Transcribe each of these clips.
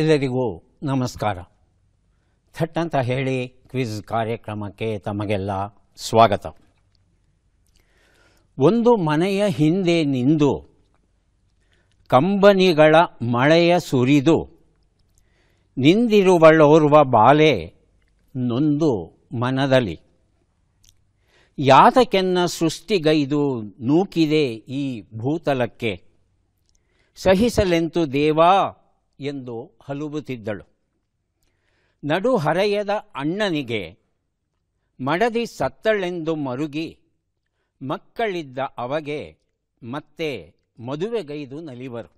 ಎಲ್ಲರಿಗೂ ನಮಸ್ಕಾರ ಥಟ್ ಅಂತ ಹೇಳಿ ಕ್ವಿಜ್ ಕಾರ್ಯಕ್ರಮಕ್ಕೆ ತಮಗೆಲ್ಲ ಸ್ವಾಗತ ಒಂದು ಮನೆಯ ಹಿಂದೆ ನಿಂದು ಕಂಬನಿಗಳ ಮಳೆಯ ಸುರಿದು ನಿಂದಿರುವಳೋರ್ವ ಬಾಲೆ ನೊಂದು ಮನದಲ್ಲಿ ಯಾತಕೆನ್ನ ಸೃಷ್ಟಿಗೈದು ನೂಕಿದೆ ಈ ಭೂತಲಕ್ಕೆ ಸಹಿಸಲೆಂತು ದೇವಾ ಎಂದು ಹಲುಬುತ್ತಿದ್ದಳು ನಡು ಹರೆಯದ ಅಣ್ಣನಿಗೆ ಮಡದಿ ಸತ್ತಳೆಂದು ಮರುಗಿ ಮಕ್ಕಳಿದ್ದ ಅವಗೆ ಮತ್ತೆ ಮದುವೆಗೈದು ನಲಿವರು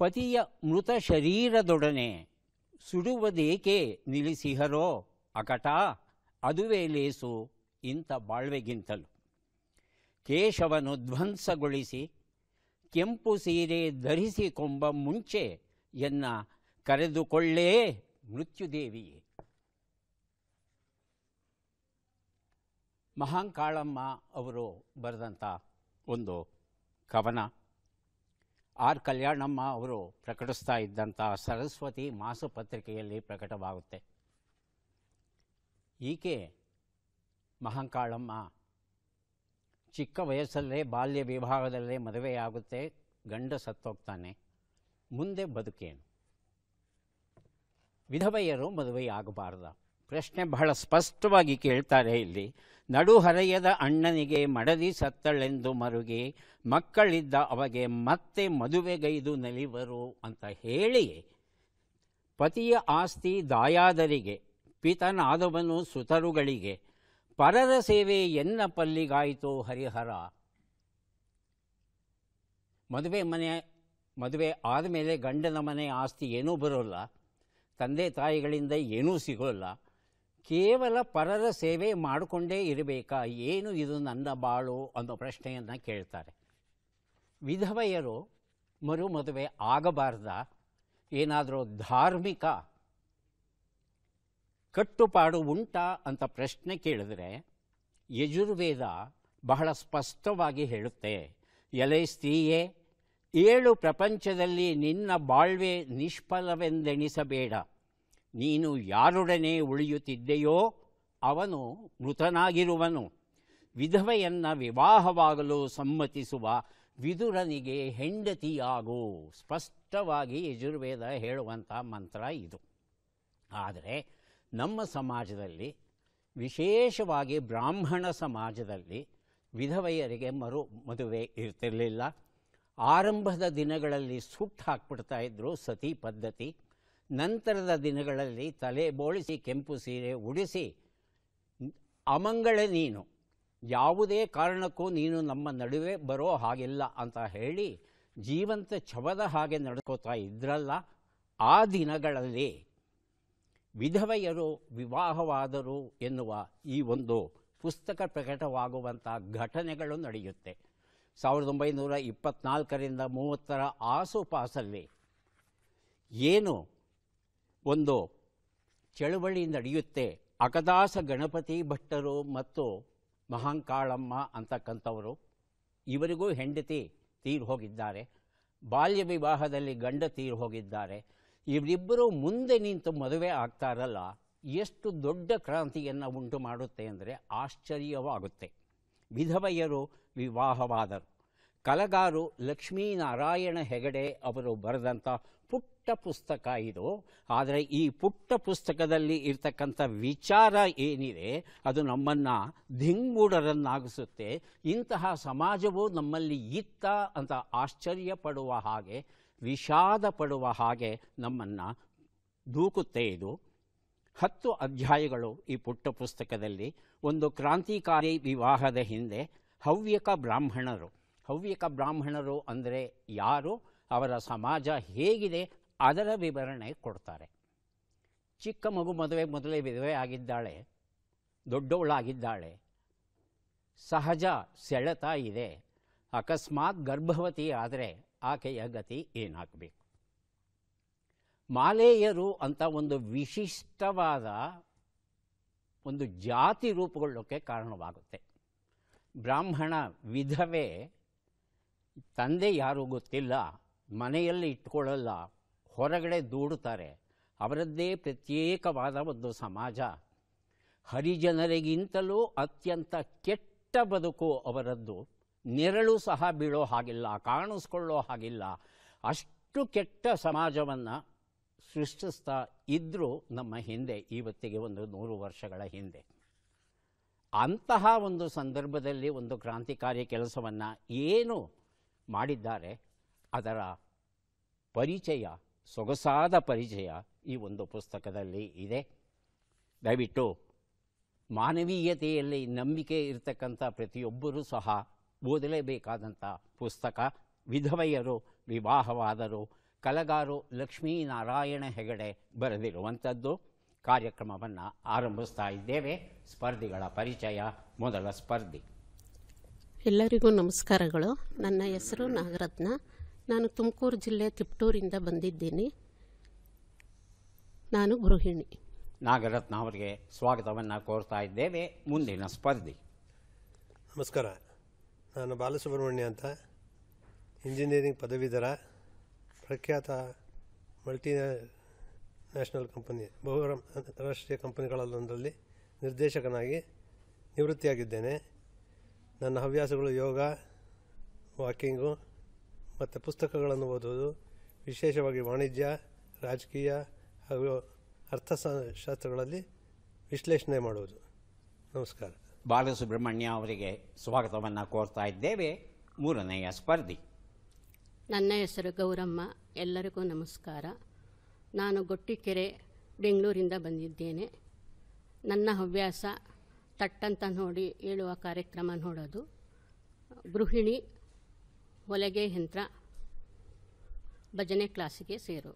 ಪತಿಯ ಮೃತ ಶರೀರದೊಡನೆ ಸುಡುವುದೇಕೆ ನಿಲ್ಲಿಸಿಹರೋ ಅಕಟ ಅದುವೇ ಲೇಸು ಇಂಥ ಬಾಳ್ವೆಗಿಂತಲೂ ಕೇಶವನು ಧ್ವಂಸಗೊಳಿಸಿ ಕೆಂಪು ಸೀರೆ ಧರಿಸಿಕೊಂಬ ಮುಂಚೆ ಎನ್ನ ಕರೆದುಕೊಳ್ಳೇ ಮೃತ್ಯುದೇವಿ ಮಹಾಂಕಾಳಮ್ಮ ಅವರು ಬರೆದಂಥ ಒಂದು ಕವನ ಆರ್ ಕಲ್ಯಾಣಮ್ಮ ಅವರು ಪ್ರಕಟಿಸ್ತಾ ಇದ್ದಂಥ ಸರಸ್ವತಿ ಮಾಸಪತ್ರಿಕೆಯಲ್ಲಿ ಪ್ರಕಟವಾಗುತ್ತೆ ಈಕೆ ಮಹಾಂಕಾಳಮ್ಮ ಚಿಕ್ಕ ವಯಸ್ಸಲ್ಲೇ ಬಾಲ್ಯ ವಿಭಾಗದಲ್ಲೇ ಮದುವೆಯಾಗುತ್ತೆ ಗಂಡ ಸತ್ತೋಗ್ತಾನೆ ಮುಂದೆ ಬದುಕೇನು ವಿಧವೆಯರು ಮದುವೆಯಾಗಬಾರ್ದ ಪ್ರಶ್ನೆ ಬಹಳ ಸ್ಪಷ್ಟವಾಗಿ ಕೇಳ್ತಾರೆ ಇಲ್ಲಿ ಹರೆಯದ ಅಣ್ಣನಿಗೆ ಮಡದಿ ಸತ್ತಳೆಂದು ಮರುಗಿ ಮಕ್ಕಳಿದ್ದ ಅವಗೆ ಮತ್ತೆ ಮದುವೆಗೈದು ನಲಿವರು ಅಂತ ಹೇಳಿ ಪತಿಯ ಆಸ್ತಿ ದಾಯಾದರಿಗೆ ಪಿತನಾದವನು ಸುತರುಗಳಿಗೆ ಪರರ ಸೇವೆ ಎನ್ನ ಪಲ್ಲಿಗಾಯಿತು ಹರಿಹರ ಮದುವೆ ಮನೆ ಮದುವೆ ಆದಮೇಲೆ ಗಂಡನ ಮನೆ ಆಸ್ತಿ ಏನೂ ಬರೋಲ್ಲ ತಂದೆ ತಾಯಿಗಳಿಂದ ಏನೂ ಸಿಗೋಲ್ಲ ಕೇವಲ ಪರರ ಸೇವೆ ಮಾಡಿಕೊಂಡೇ ಇರಬೇಕಾ ಏನು ಇದು ನನ್ನ ಬಾಳು ಅನ್ನೋ ಪ್ರಶ್ನೆಯನ್ನು ಕೇಳ್ತಾರೆ ವಿಧವೆಯರು ಮರು ಮದುವೆ ಆಗಬಾರ್ದ ಏನಾದರೂ ಧಾರ್ಮಿಕ ಕಟ್ಟುಪಾಡು ಉಂಟಾ ಅಂತ ಪ್ರಶ್ನೆ ಕೇಳಿದ್ರೆ ಯಜುರ್ವೇದ ಬಹಳ ಸ್ಪಷ್ಟವಾಗಿ ಹೇಳುತ್ತೆ ಎಲೆ ಸ್ತ್ರೀಯೇ ಏಳು ಪ್ರಪಂಚದಲ್ಲಿ ನಿನ್ನ ಬಾಳ್ವೆ ನಿಷ್ಫಲವೆಂದೆಣಿಸಬೇಡ ನೀನು ಯಾರೊಡನೆ ಉಳಿಯುತ್ತಿದ್ದೆಯೋ ಅವನು ಮೃತನಾಗಿರುವನು ವಿಧವೆಯನ್ನು ವಿವಾಹವಾಗಲು ಸಮ್ಮತಿಸುವ ವಿದುರನಿಗೆ ಹೆಂಡತಿಯಾಗು ಸ್ಪಷ್ಟವಾಗಿ ಯಜುರ್ವೇದ ಹೇಳುವಂಥ ಮಂತ್ರ ಇದು ಆದರೆ ನಮ್ಮ ಸಮಾಜದಲ್ಲಿ ವಿಶೇಷವಾಗಿ ಬ್ರಾಹ್ಮಣ ಸಮಾಜದಲ್ಲಿ ವಿಧವೆಯರಿಗೆ ಮರು ಮದುವೆ ಇರ್ತಿರಲಿಲ್ಲ ಆರಂಭದ ದಿನಗಳಲ್ಲಿ ಸುಟ್ಟು ಹಾಕ್ಬಿಡ್ತಾ ಇದ್ದರು ಸತಿ ಪದ್ಧತಿ ನಂತರದ ದಿನಗಳಲ್ಲಿ ತಲೆ ಬೋಳಿಸಿ ಕೆಂಪು ಸೀರೆ ಉಡಿಸಿ ಅಮಂಗಳ ನೀನು ಯಾವುದೇ ಕಾರಣಕ್ಕೂ ನೀನು ನಮ್ಮ ನಡುವೆ ಬರೋ ಹಾಗಿಲ್ಲ ಅಂತ ಹೇಳಿ ಜೀವಂತ ಛವದ ಹಾಗೆ ನಡ್ಕೋತಾ ಇದ್ರಲ್ಲ ಆ ದಿನಗಳಲ್ಲಿ ವಿಧವೆಯರು ವಿವಾಹವಾದರು ಎನ್ನುವ ಈ ಒಂದು ಪುಸ್ತಕ ಪ್ರಕಟವಾಗುವಂಥ ಘಟನೆಗಳು ನಡೆಯುತ್ತೆ ಸಾವಿರದ ಒಂಬೈನೂರ ಇಪ್ಪತ್ತ್ನಾಲ್ಕರಿಂದ ಮೂವತ್ತರ ಆಸುಪಾಸಲ್ಲಿ ಏನು ಒಂದು ಚಳುವಳಿ ನಡೆಯುತ್ತೆ ಅಕದಾಸ ಗಣಪತಿ ಭಟ್ಟರು ಮತ್ತು ಮಹಾಂಕಾಳಮ್ಮ ಅಂತಕ್ಕಂಥವರು ಇವರಿಗೂ ಹೆಂಡತಿ ತೀರು ಹೋಗಿದ್ದಾರೆ ಬಾಲ್ಯ ವಿವಾಹದಲ್ಲಿ ಗಂಡ ತೀರು ಹೋಗಿದ್ದಾರೆ ಇವರಿಬ್ಬರು ಮುಂದೆ ನಿಂತು ಮದುವೆ ಆಗ್ತಾರಲ್ಲ ಎಷ್ಟು ದೊಡ್ಡ ಕ್ರಾಂತಿಯನ್ನು ಉಂಟು ಮಾಡುತ್ತೆ ಅಂದರೆ ಆಶ್ಚರ್ಯವಾಗುತ್ತೆ ವಿಧವೆಯರು ವಿವಾಹವಾದರು ಕಲಗಾರು ಲಕ್ಷ್ಮೀನಾರಾಯಣ ಹೆಗಡೆ ಅವರು ಬರೆದಂಥ ಪುಟ್ಟ ಪುಸ್ತಕ ಇದು ಆದರೆ ಈ ಪುಟ್ಟ ಪುಸ್ತಕದಲ್ಲಿ ಇರ್ತಕ್ಕಂಥ ವಿಚಾರ ಏನಿದೆ ಅದು ನಮ್ಮನ್ನು ದಿಂಗೂಡರನ್ನಾಗಿಸುತ್ತೆ ಇಂತಹ ಸಮಾಜವು ನಮ್ಮಲ್ಲಿ ಇತ್ತ ಅಂತ ಆಶ್ಚರ್ಯ ಪಡುವ ಹಾಗೆ ವಿಷಾದ ಪಡುವ ಹಾಗೆ ನಮ್ಮನ್ನು ದೂಕುತ್ತೆ ಇದು ಹತ್ತು ಅಧ್ಯಾಯಗಳು ಈ ಪುಟ್ಟ ಪುಸ್ತಕದಲ್ಲಿ ಒಂದು ಕ್ರಾಂತಿಕಾರಿ ವಿವಾಹದ ಹಿಂದೆ ಹವ್ಯಕ ಬ್ರಾಹ್ಮಣರು ಹವ್ಯಕ ಬ್ರಾಹ್ಮಣರು ಅಂದರೆ ಯಾರು ಅವರ ಸಮಾಜ ಹೇಗಿದೆ ಅದರ ವಿವರಣೆ ಕೊಡ್ತಾರೆ ಚಿಕ್ಕ ಮಗು ಮದುವೆ ಮೊದಲೇ ವಿಧವೆ ಆಗಿದ್ದಾಳೆ ದೊಡ್ಡವಳಾಗಿದ್ದಾಳೆ ಸಹಜ ಸೆಳೆತ ಇದೆ ಅಕಸ್ಮಾತ್ ಗರ್ಭವತಿ ಆದರೆ ಆಕೆಯ ಗತಿ ಏನಾಗಬೇಕು ಮಾಲೇಯರು ಅಂತ ಒಂದು ವಿಶಿಷ್ಟವಾದ ಒಂದು ಜಾತಿ ರೂಪುಗೊಳ್ಳೋಕ್ಕೆ ಕಾರಣವಾಗುತ್ತೆ ಬ್ರಾಹ್ಮಣ ವಿಧವೆ ತಂದೆ ಯಾರೂ ಗೊತ್ತಿಲ್ಲ ಮನೆಯಲ್ಲಿ ಇಟ್ಕೊಳ್ಳಲ್ಲ ಹೊರಗಡೆ ದೂಡುತ್ತಾರೆ ಅವರದ್ದೇ ಪ್ರತ್ಯೇಕವಾದ ಒಂದು ಸಮಾಜ ಹರಿಜನರಿಗಿಂತಲೂ ಅತ್ಯಂತ ಕೆಟ್ಟ ಬದುಕು ಅವರದ್ದು ನೆರಳು ಸಹ ಬೀಳೋ ಹಾಗಿಲ್ಲ ಕಾಣಿಸ್ಕೊಳ್ಳೋ ಹಾಗಿಲ್ಲ ಅಷ್ಟು ಕೆಟ್ಟ ಸಮಾಜವನ್ನು ಸೃಷ್ಟಿಸ್ತಾ ಇದ್ದರೂ ನಮ್ಮ ಹಿಂದೆ ಇವತ್ತಿಗೆ ಒಂದು ನೂರು ವರ್ಷಗಳ ಹಿಂದೆ ಅಂತಹ ಒಂದು ಸಂದರ್ಭದಲ್ಲಿ ಒಂದು ಕ್ರಾಂತಿಕಾರಿ ಕೆಲಸವನ್ನು ಏನು ಮಾಡಿದ್ದಾರೆ ಅದರ ಪರಿಚಯ ಸೊಗಸಾದ ಪರಿಚಯ ಈ ಒಂದು ಪುಸ್ತಕದಲ್ಲಿ ಇದೆ ದಯವಿಟ್ಟು ಮಾನವೀಯತೆಯಲ್ಲಿ ನಂಬಿಕೆ ಇರತಕ್ಕಂಥ ಪ್ರತಿಯೊಬ್ಬರೂ ಸಹ ಓದಲೇಬೇಕಾದಂಥ ಪುಸ್ತಕ ವಿಧವೆಯರು ವಿವಾಹವಾದರು ಕಲಗಾರು ಲಕ್ಷ್ಮೀನಾರಾಯಣ ಹೆಗಡೆ ಬರೆದಿರುವಂಥದ್ದು ಕಾರ್ಯಕ್ರಮವನ್ನು ಆರಂಭಿಸ್ತಾ ಇದ್ದೇವೆ ಸ್ಪರ್ಧಿಗಳ ಪರಿಚಯ ಮೊದಲ ಸ್ಪರ್ಧಿ ಎಲ್ಲರಿಗೂ ನಮಸ್ಕಾರಗಳು ನನ್ನ ಹೆಸರು ನಾಗರತ್ನ ನಾನು ತುಮಕೂರು ಜಿಲ್ಲೆ ತಿಪ್ಟೂರಿಂದ ಬಂದಿದ್ದೀನಿ ನಾನು ಗೃಹಿಣಿ ನಾಗರತ್ನ ಅವರಿಗೆ ಸ್ವಾಗತವನ್ನು ಕೋರ್ತಾ ಇದ್ದೇವೆ ಮುಂದಿನ ಸ್ಪರ್ಧಿ ನಮಸ್ಕಾರ ನಾನು ಬಾಲಸುಬ್ರಹ್ಮಣ್ಯ ಅಂತ ಇಂಜಿನಿಯರಿಂಗ್ ಪದವೀಧರ ಪ್ರಖ್ಯಾತ ಮಲ್ಟಿ ನ್ಯಾಷನಲ್ ಕಂಪನಿ ಬಹು ರಾಷ್ಟ್ರೀಯ ಕಂಪನಿಗಳಲ್ಲೊಂದರಲ್ಲಿ ನಿರ್ದೇಶಕನಾಗಿ ನಿವೃತ್ತಿಯಾಗಿದ್ದೇನೆ ನನ್ನ ಹವ್ಯಾಸಗಳು ಯೋಗ ವಾಕಿಂಗು ಮತ್ತು ಪುಸ್ತಕಗಳನ್ನು ಓದುವುದು ವಿಶೇಷವಾಗಿ ವಾಣಿಜ್ಯ ರಾಜಕೀಯ ಹಾಗೂ ಅರ್ಥಶಾಸ್ತ್ರಗಳಲ್ಲಿ ವಿಶ್ಲೇಷಣೆ ಮಾಡುವುದು ನಮಸ್ಕಾರ ಬಾಲಸುಬ್ರಹ್ಮಣ್ಯ ಅವರಿಗೆ ಸ್ವಾಗತವನ್ನು ಕೋರ್ತಾ ಇದ್ದೇವೆ ಮೂರನೆಯ ಸ್ಪರ್ಧಿ ನನ್ನ ಹೆಸರು ಗೌರಮ್ಮ ಎಲ್ಲರಿಗೂ ನಮಸ್ಕಾರ ನಾನು ಗೊಟ್ಟಿಕೆರೆ ಬೆಂಗಳೂರಿಂದ ಬಂದಿದ್ದೇನೆ ನನ್ನ ಹವ್ಯಾಸ ತಟ್ಟಂತ ನೋಡಿ ಹೇಳುವ ಕಾರ್ಯಕ್ರಮ ನೋಡೋದು ಗೃಹಿಣಿ ಹೊಲಗೆ ಯಂತ್ರ ಭಜನೆ ಕ್ಲಾಸಿಗೆ ಸೇರು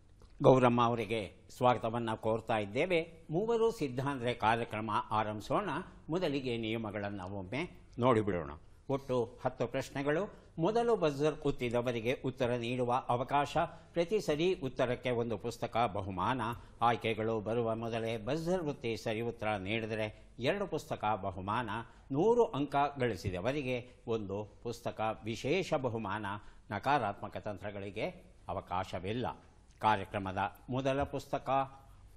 ಗೌರಮ್ಮ ಅವರಿಗೆ ಸ್ವಾಗತವನ್ನು ಕೋರ್ತಾ ಇದ್ದೇವೆ ಮೂವರು ಸಿದ್ಧಾಂತ ಕಾರ್ಯಕ್ರಮ ಆರಂಭಿಸೋಣ ಮೊದಲಿಗೆ ನಿಯಮಗಳನ್ನು ಒಮ್ಮೆ ನೋಡಿಬಿಡೋಣ ಒಟ್ಟು ಹತ್ತು ಪ್ರಶ್ನೆಗಳು ಮೊದಲು ಬಜರ್ ಕೂತಿದವರಿಗೆ ಉತ್ತರ ನೀಡುವ ಅವಕಾಶ ಪ್ರತಿ ಸರಿ ಉತ್ತರಕ್ಕೆ ಒಂದು ಪುಸ್ತಕ ಬಹುಮಾನ ಆಯ್ಕೆಗಳು ಬರುವ ಮೊದಲೇ ಬಜರ್ ವೃತ್ತಿ ಸರಿ ಉತ್ತರ ನೀಡಿದರೆ ಎರಡು ಪುಸ್ತಕ ಬಹುಮಾನ ನೂರು ಅಂಕ ಗಳಿಸಿದವರಿಗೆ ಒಂದು ಪುಸ್ತಕ ವಿಶೇಷ ಬಹುಮಾನ ನಕಾರಾತ್ಮಕ ತಂತ್ರಗಳಿಗೆ ಅವಕಾಶವಿಲ್ಲ ಕಾರ್ಯಕ್ರಮದ ಮೊದಲ ಪುಸ್ತಕ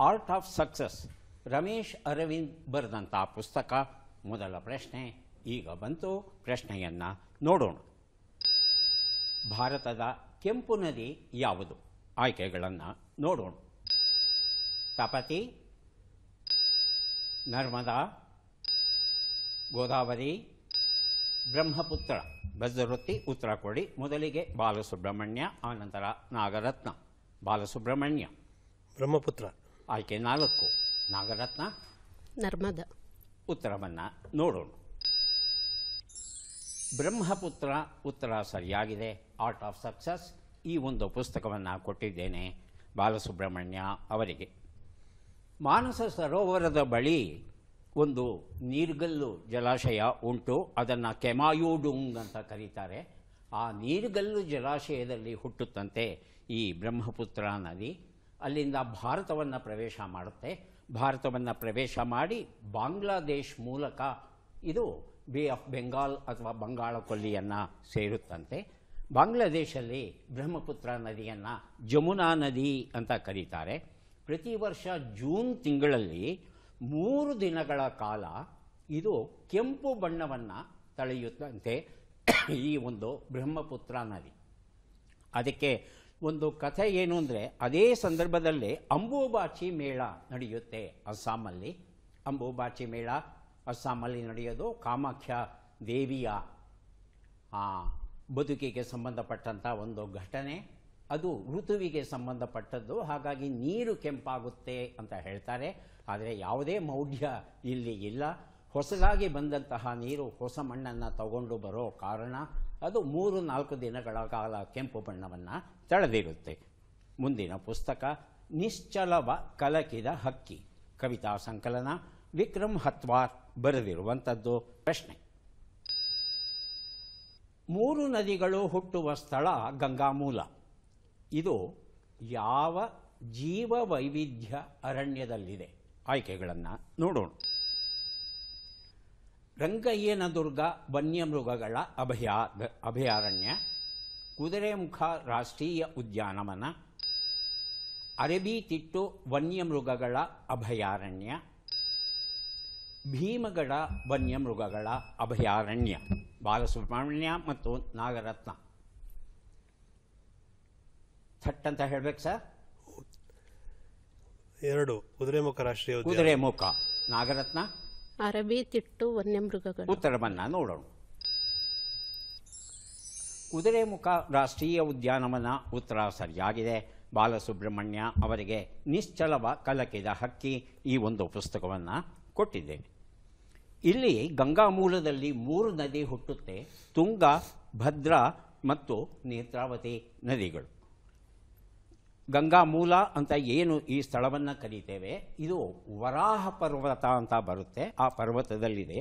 art of success Ramesh Aravind ಬರೆದಂಥ ಪುಸ್ತಕ ಮೊದಲ ಪ್ರಶ್ನೆ ಈಗ ಬಂತು ಪ್ರಶ್ನೆಯನ್ನು ನೋಡೋಣ ಭಾರತದ ಕೆಂಪು ನದಿ ಯಾವುದು ಆಯ್ಕೆಗಳನ್ನು ನೋಡೋಣ ತಪತಿ ನರ್ಮದಾ ಗೋದಾವರಿ ಬ್ರಹ್ಮಪುತ್ರ ಬಜವೃತ್ತಿ ಉತ್ತರ ಕೊಡಿ ಮೊದಲಿಗೆ ಬಾಲಸುಬ್ರಹ್ಮಣ್ಯ ಆನಂತರ ನಾಗರತ್ನ ಬಾಲಸುಬ್ರಹ್ಮಣ್ಯ ಬ್ರಹ್ಮಪುತ್ರ ಆಯ್ಕೆ ನಾಲ್ಕು ನಾಗರತ್ನ ನರ್ಮದ ಉತ್ತರವನ್ನು ನೋಡೋಣ ಬ್ರಹ್ಮಪುತ್ರ ಉತ್ತರ ಸರಿಯಾಗಿದೆ ಆರ್ಟ್ ಆಫ್ ಸಕ್ಸಸ್ ಈ ಒಂದು ಪುಸ್ತಕವನ್ನು ಕೊಟ್ಟಿದ್ದೇನೆ ಬಾಲಸುಬ್ರಹ್ಮಣ್ಯ ಅವರಿಗೆ ಮಾನಸ ಸರೋವರದ ಬಳಿ ಒಂದು ನೀರ್ಗಲ್ಲು ಜಲಾಶಯ ಉಂಟು ಅದನ್ನು ಕೆಮಾಯೋಡುಂಗ್ ಅಂತ ಕರೀತಾರೆ ಆ ನೀರ್ಗಲ್ಲು ಜಲಾಶಯದಲ್ಲಿ ಹುಟ್ಟುತ್ತಂತೆ ಈ ಬ್ರಹ್ಮಪುತ್ರ ನದಿ ಅಲ್ಲಿಂದ ಭಾರತವನ್ನು ಪ್ರವೇಶ ಮಾಡುತ್ತೆ ಭಾರತವನ್ನು ಪ್ರವೇಶ ಮಾಡಿ ಬಾಂಗ್ಲಾದೇಶ್ ಮೂಲಕ ಇದು ಬೇ ಆಫ್ ಬೆಂಗಾಲ್ ಅಥವಾ ಬಂಗಾಳ ಕೊಲ್ಲಿಯನ್ನು ಸೇರುತ್ತಂತೆ ಬಾಂಗ್ಲಾದೇಶಲ್ಲಿ ಬ್ರಹ್ಮಪುತ್ರ ನದಿಯನ್ನು ಜಮುನಾ ನದಿ ಅಂತ ಕರೀತಾರೆ ಪ್ರತಿ ವರ್ಷ ಜೂನ್ ತಿಂಗಳಲ್ಲಿ ಮೂರು ದಿನಗಳ ಕಾಲ ಇದು ಕೆಂಪು ಬಣ್ಣವನ್ನು ತಳೆಯುತ್ತಂತೆ ಈ ಒಂದು ಬ್ರಹ್ಮಪುತ್ರ ನದಿ ಅದಕ್ಕೆ ಒಂದು ಕಥೆ ಏನು ಅಂದರೆ ಅದೇ ಸಂದರ್ಭದಲ್ಲಿ ಅಂಬುಬಾಚಿ ಮೇಳ ನಡೆಯುತ್ತೆ ಅಸ್ಸಾಮಲ್ಲಿ ಅಂಬುಬಾಚಿ ಮೇಳ ಅಸ್ಸಾಮಲ್ಲಿ ನಡೆಯೋದು ಕಾಮಾಖ್ಯ ದೇವಿಯ ಬದುಕಿಗೆ ಸಂಬಂಧಪಟ್ಟಂಥ ಒಂದು ಘಟನೆ ಅದು ಋತುವಿಗೆ ಸಂಬಂಧಪಟ್ಟದ್ದು ಹಾಗಾಗಿ ನೀರು ಕೆಂಪಾಗುತ್ತೆ ಅಂತ ಹೇಳ್ತಾರೆ ಆದರೆ ಯಾವುದೇ ಮೌಢ್ಯ ಇಲ್ಲಿ ಇಲ್ಲ ಹೊಸದಾಗಿ ಬಂದಂತಹ ನೀರು ಹೊಸ ಮಣ್ಣನ್ನು ತಗೊಂಡು ಬರೋ ಕಾರಣ ಅದು ಮೂರು ನಾಲ್ಕು ದಿನಗಳ ಕಾಲ ಕೆಂಪು ಬಣ್ಣವನ್ನು ತಳೆದಿರುತ್ತೆ ಮುಂದಿನ ಪುಸ್ತಕ ನಿಶ್ಚಲವ ಕಲಕಿದ ಹಕ್ಕಿ ಕವಿತಾ ಸಂಕಲನ ವಿಕ್ರಮ್ ಹತ್ವಾರ್ ಬರೆದಿರುವಂಥದ್ದು ಪ್ರಶ್ನೆ ಮೂರು ನದಿಗಳು ಹುಟ್ಟುವ ಸ್ಥಳ ಗಂಗಾ ಮೂಲ ಇದು ಯಾವ ಜೀವ ವೈವಿಧ್ಯ ಅರಣ್ಯದಲ್ಲಿದೆ ಆಯ್ಕೆಗಳನ್ನು ನೋಡೋಣ ದುರ್ಗ ವನ್ಯಮೃಗಗಳ ಅಭಯಾ ಅಭಯಾರಣ್ಯ ಕುದುರೆಮುಖ ರಾಷ್ಟ್ರೀಯ ಉದ್ಯಾನವನ ಅರಬಿತಿಟ್ಟು ವನ್ಯಮೃಗಗಳ ಅಭಯಾರಣ್ಯ ಭೀಮಗಡ ವನ್ಯಮೃಗಗಳ ಅಭಯಾರಣ್ಯ ಬಾಲಸುಬ್ರಹ್ಮಣ್ಯ ಮತ್ತು ನಾಗರತ್ನ ಥಟ್ ಅಂತ ಹೇಳ್ಬೇಕು ಸರ್ ಎರಡು ಕುದುರೆಮುಖ ರಾಷ್ಟ್ರೀಯ ಕುದುರೆಮುಖ ನಾಗರತ್ನ ಅರಬಿ ತಿಟ್ಟು ವನ್ಯಮೃಗಗಳು ಉತ್ತರವನ್ನು ನೋಡೋಣ ಕುದುರೆಮುಖ ರಾಷ್ಟ್ರೀಯ ಉದ್ಯಾನವನ ಉತ್ತರ ಸರಿಯಾಗಿದೆ ಬಾಲಸುಬ್ರಹ್ಮಣ್ಯ ಅವರಿಗೆ ನಿಶ್ಚಲವ ಕಲಕಿದ ಹಕ್ಕಿ ಈ ಒಂದು ಪುಸ್ತಕವನ್ನು ಕೊಟ್ಟಿದ್ದೇನೆ ಇಲ್ಲಿ ಗಂಗಾ ಮೂಲದಲ್ಲಿ ಮೂರು ನದಿ ಹುಟ್ಟುತ್ತೆ ತುಂಗ ಭದ್ರಾ ಮತ್ತು ನೇತ್ರಾವತಿ ನದಿಗಳು ಗಂಗಾ ಮೂಲ ಅಂತ ಏನು ಈ ಸ್ಥಳವನ್ನು ಕರೀತೇವೆ ಇದು ವರಾಹ ಪರ್ವತ ಅಂತ ಬರುತ್ತೆ ಆ ಪರ್ವತದಲ್ಲಿದೆ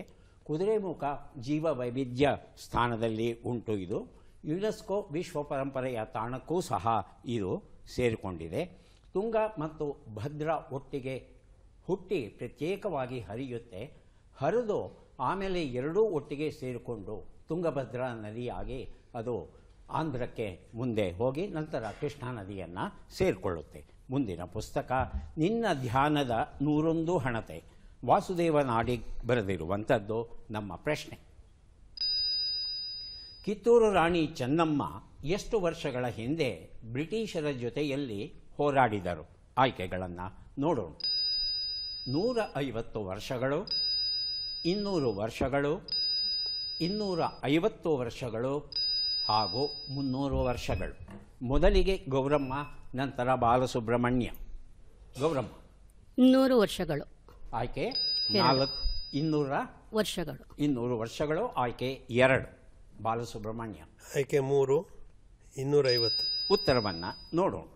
ಕುದುರೆಮುಖ ಜೀವ ವೈವಿಧ್ಯ ಸ್ಥಾನದಲ್ಲಿ ಉಂಟು ಇದು ಯುನೆಸ್ಕೋ ವಿಶ್ವ ಪರಂಪರೆಯ ತಾಣಕ್ಕೂ ಸಹ ಇದು ಸೇರಿಕೊಂಡಿದೆ ತುಂಗ ಮತ್ತು ಭದ್ರಾ ಒಟ್ಟಿಗೆ ಹುಟ್ಟಿ ಪ್ರತ್ಯೇಕವಾಗಿ ಹರಿಯುತ್ತೆ ಹರಿದು ಆಮೇಲೆ ಎರಡೂ ಒಟ್ಟಿಗೆ ಸೇರಿಕೊಂಡು ತುಂಗಭದ್ರಾ ನದಿಯಾಗಿ ಅದು ಆಂಧ್ರಕ್ಕೆ ಮುಂದೆ ಹೋಗಿ ನಂತರ ಕೃಷ್ಣಾ ನದಿಯನ್ನು ಸೇರಿಕೊಳ್ಳುತ್ತೆ ಮುಂದಿನ ಪುಸ್ತಕ ನಿನ್ನ ಧ್ಯಾನದ ನೂರೊಂದು ಹಣತೆ ವಾಸುದೇವ ನಾಡಿ ಬರೆದಿರುವಂಥದ್ದು ನಮ್ಮ ಪ್ರಶ್ನೆ ಕಿತ್ತೂರು ರಾಣಿ ಚೆನ್ನಮ್ಮ ಎಷ್ಟು ವರ್ಷಗಳ ಹಿಂದೆ ಬ್ರಿಟಿಷರ ಜೊತೆಯಲ್ಲಿ ಹೋರಾಡಿದರು ಆಯ್ಕೆಗಳನ್ನು ನೋಡೋಣ ನೂರ ಐವತ್ತು ವರ್ಷಗಳು ಇನ್ನೂರು ವರ್ಷಗಳು ಇನ್ನೂರ ಐವತ್ತು ವರ್ಷಗಳು ಹಾಗೂ ಮುನ್ನೂರು ವರ್ಷಗಳು ಮೊದಲಿಗೆ ಗೌರಮ್ಮ ನಂತರ ಬಾಲಸುಬ್ರಹ್ಮಣ್ಯ ಗೌರಮ್ಮ ಇನ್ನೂರು ವರ್ಷಗಳು ಆಯ್ಕೆ ನಾಲ್ಕು ಇನ್ನೂರ ವರ್ಷಗಳು ಇನ್ನೂರು ವರ್ಷಗಳು ಆಯ್ಕೆ ಎರಡು ಬಾಲಸುಬ್ರಹ್ಮಣ್ಯ ಆಯ್ಕೆ ಮೂರು ಇನ್ನೂರೈವತ್ತು ಉತ್ತರವನ್ನು ನೋಡೋಣ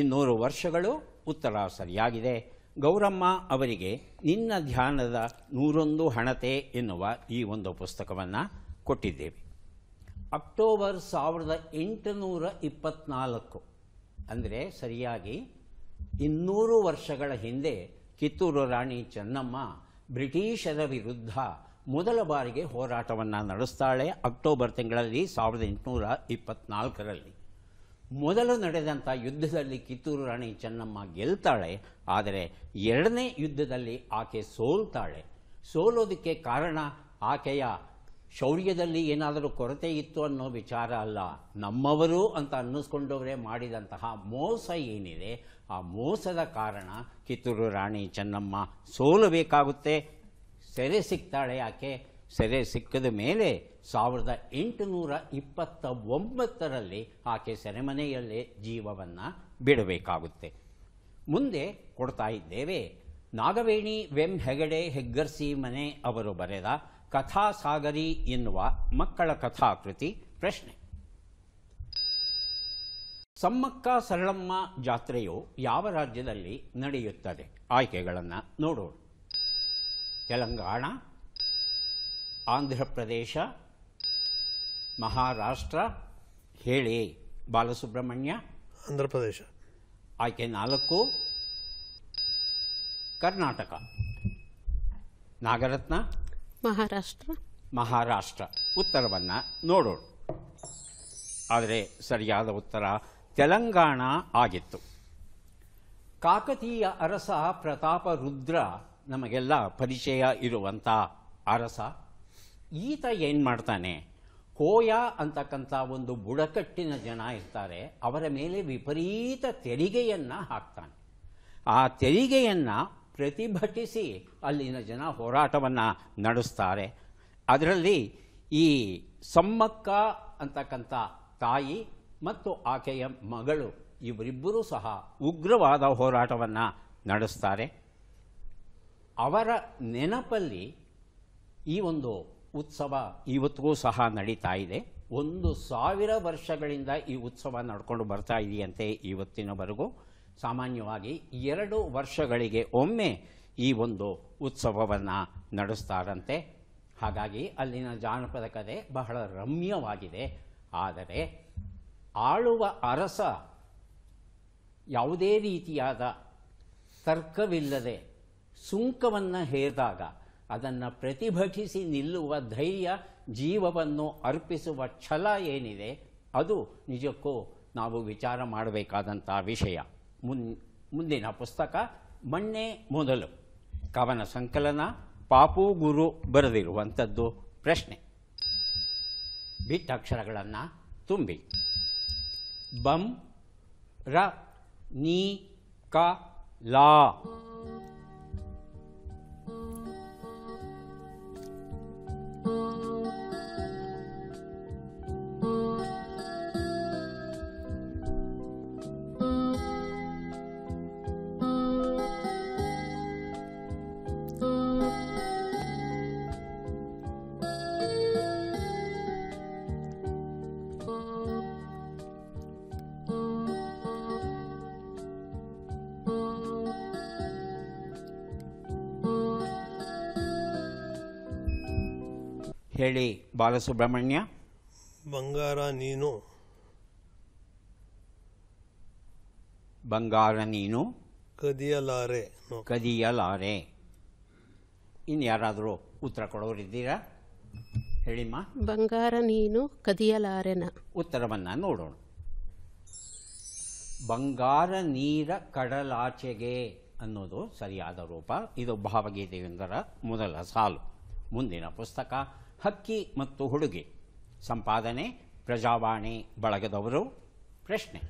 ಇನ್ನೂರು ವರ್ಷಗಳು ಉತ್ತರ ಸರಿಯಾಗಿದೆ ಗೌರಮ್ಮ ಅವರಿಗೆ ನಿನ್ನ ಧ್ಯಾನದ ನೂರೊಂದು ಹಣತೆ ಎನ್ನುವ ಈ ಒಂದು ಪುಸ್ತಕವನ್ನು ಕೊಟ್ಟಿದ್ದೇವೆ ಅಕ್ಟೋಬರ್ ಸಾವಿರದ ಎಂಟುನೂರ ಇಪ್ಪತ್ತ್ನಾಲ್ಕು ಅಂದರೆ ಸರಿಯಾಗಿ ಇನ್ನೂರು ವರ್ಷಗಳ ಹಿಂದೆ ಕಿತ್ತೂರು ರಾಣಿ ಚೆನ್ನಮ್ಮ ಬ್ರಿಟಿಷರ ವಿರುದ್ಧ ಮೊದಲ ಬಾರಿಗೆ ಹೋರಾಟವನ್ನು ನಡೆಸ್ತಾಳೆ ಅಕ್ಟೋಬರ್ ತಿಂಗಳಲ್ಲಿ ಸಾವಿರದ ಎಂಟುನೂರ ಇಪ್ಪತ್ನಾಲ್ಕರಲ್ಲಿ ಮೊದಲು ನಡೆದಂಥ ಯುದ್ಧದಲ್ಲಿ ಕಿತ್ತೂರು ರಾಣಿ ಚೆನ್ನಮ್ಮ ಗೆಲ್ತಾಳೆ ಆದರೆ ಎರಡನೇ ಯುದ್ಧದಲ್ಲಿ ಆಕೆ ಸೋಲ್ತಾಳೆ ಸೋಲೋದಕ್ಕೆ ಕಾರಣ ಆಕೆಯ ಶೌರ್ಯದಲ್ಲಿ ಏನಾದರೂ ಕೊರತೆ ಇತ್ತು ಅನ್ನೋ ವಿಚಾರ ಅಲ್ಲ ನಮ್ಮವರು ಅಂತ ಅನ್ನಿಸ್ಕೊಂಡವರೇ ಮಾಡಿದಂತಹ ಮೋಸ ಏನಿದೆ ಆ ಮೋಸದ ಕಾರಣ ಕಿತ್ತೂರು ರಾಣಿ ಚೆನ್ನಮ್ಮ ಸೋಲಬೇಕಾಗುತ್ತೆ ಸೆರೆ ಸಿಗ್ತಾಳೆ ಆಕೆ ಸೆರೆ ಸಿಕ್ಕದ ಮೇಲೆ ಸಾವಿರದ ಎಂಟುನೂರ ಇಪ್ಪತ್ತ ಒಂಬತ್ತರಲ್ಲಿ ಆಕೆ ಸೆರೆಮನೆಯಲ್ಲೇ ಜೀವವನ್ನು ಬಿಡಬೇಕಾಗುತ್ತೆ ಮುಂದೆ ಕೊಡ್ತಾ ಇದ್ದೇವೆ ನಾಗವೇಣಿ ವೆಂ ಹೆಗಡೆ ಹೆಗ್ಗರ್ಸಿ ಮನೆ ಅವರು ಬರೆದ ಕಥಾಸಾಗರಿ ಎನ್ನುವ ಮಕ್ಕಳ ಕಥಾಕೃತಿ ಪ್ರಶ್ನೆ ಸಮ್ಮಕ್ಕ ಸರಳಮ್ಮ ಜಾತ್ರೆಯು ಯಾವ ರಾಜ್ಯದಲ್ಲಿ ನಡೆಯುತ್ತದೆ ಆಯ್ಕೆಗಳನ್ನು ನೋಡೋಣ ತೆಲಂಗಾಣ ಆಂಧ್ರ ಪ್ರದೇಶ ಮಹಾರಾಷ್ಟ್ರ ಹೇಳಿ ಬಾಲಸುಬ್ರಹ್ಮಣ್ಯ ಆಂಧ್ರ ಪ್ರದೇಶ ಆಯ್ಕೆ ನಾಲ್ಕು ಕರ್ನಾಟಕ ನಾಗರತ್ನ ಮಹಾರಾಷ್ಟ್ರ ಮಹಾರಾಷ್ಟ್ರ ಉತ್ತರವನ್ನು ನೋಡೋಣ ಆದರೆ ಸರಿಯಾದ ಉತ್ತರ ತೆಲಂಗಾಣ ಆಗಿತ್ತು ಕಾಕತೀಯ ಅರಸ ಪ್ರತಾಪ ರುದ್ರ ನಮಗೆಲ್ಲ ಪರಿಚಯ ಇರುವಂಥ ಅರಸ ಈತ ಏನು ಮಾಡ್ತಾನೆ ಕೋಯ ಅಂತಕ್ಕಂಥ ಒಂದು ಬುಡಕಟ್ಟಿನ ಜನ ಇರ್ತಾರೆ ಅವರ ಮೇಲೆ ವಿಪರೀತ ತೆರಿಗೆಯನ್ನು ಹಾಕ್ತಾನೆ ಆ ತೆರಿಗೆಯನ್ನು ಪ್ರತಿಭಟಿಸಿ ಅಲ್ಲಿನ ಜನ ಹೋರಾಟವನ್ನು ನಡೆಸ್ತಾರೆ ಅದರಲ್ಲಿ ಈ ಸಮ್ಮಕ್ಕ ಅಂತಕ್ಕಂಥ ತಾಯಿ ಮತ್ತು ಆಕೆಯ ಮಗಳು ಇವರಿಬ್ಬರೂ ಸಹ ಉಗ್ರವಾದ ಹೋರಾಟವನ್ನು ನಡೆಸ್ತಾರೆ ಅವರ ನೆನಪಲ್ಲಿ ಈ ಒಂದು ಉತ್ಸವ ಇವತ್ತಿಗೂ ಸಹ ನಡೀತಾ ಇದೆ ಒಂದು ಸಾವಿರ ವರ್ಷಗಳಿಂದ ಈ ಉತ್ಸವ ನಡ್ಕೊಂಡು ಬರ್ತಾ ಇದೆಯಂತೆ ಇವತ್ತಿನವರೆಗೂ ಸಾಮಾನ್ಯವಾಗಿ ಎರಡು ವರ್ಷಗಳಿಗೆ ಒಮ್ಮೆ ಈ ಒಂದು ಉತ್ಸವವನ್ನು ನಡೆಸ್ತಾರಂತೆ ಹಾಗಾಗಿ ಅಲ್ಲಿನ ಜಾನಪದ ಕಥೆ ಬಹಳ ರಮ್ಯವಾಗಿದೆ ಆದರೆ ಆಳುವ ಅರಸ ಯಾವುದೇ ರೀತಿಯಾದ ತರ್ಕವಿಲ್ಲದೆ ಸುಂಕವನ್ನು ಹೇರಿದಾಗ ಅದನ್ನು ಪ್ರತಿಭಟಿಸಿ ನಿಲ್ಲುವ ಧೈರ್ಯ ಜೀವವನ್ನು ಅರ್ಪಿಸುವ ಛಲ ಏನಿದೆ ಅದು ನಿಜಕ್ಕೂ ನಾವು ವಿಚಾರ ಮಾಡಬೇಕಾದಂಥ ವಿಷಯ ಮುನ್ ಮುಂದಿನ ಪುಸ್ತಕ ಮಣ್ಣೆ ಮೊದಲು ಕವನ ಸಂಕಲನ ಪಾಪು ಗುರು ಬರೆದಿರುವಂಥದ್ದು ಪ್ರಶ್ನೆ ಬಿಟ್ಟಕ್ಷರಗಳನ್ನು ತುಂಬಿ ಬಂ ರ ನೀ ಕ ಲಾ ಹೇಳಿ ಬಾಲಸುಬ್ರಹ್ಮಣ್ಯ ಬಂಗಾರ ನೀನು ಬಂಗಾರ ನೀನು ಕದಿಯಲಾರೆ ಕದಿಯಲಾರೆ ಇನ್ನು ಯಾರಾದರೂ ಉತ್ತರ ಕೊಡೋರಿದ್ದೀರಾ ಹೇಳಿಮ್ಮ ಬಂಗಾರ ನೀನು ಕದಿಯಲಾರೆನ ಉತ್ತರವನ್ನು ನೋಡೋಣ ಬಂಗಾರ ನೀರ ಕಡಲಾಚೆಗೆ ಅನ್ನೋದು ಸರಿಯಾದ ರೂಪ ಇದು ಭಾವಗೀತೆಯೊಂದರ ಮೊದಲ ಸಾಲು ಮುಂದಿನ ಪುಸ್ತಕ ಹಕ್ಕಿ ಮತ್ತು ಹುಡುಗಿ ಸಂಪಾದನೆ ಪ್ರಜಾವಾಣಿ ಬಳಗದವರು ಪ್ರಶ್ನೆ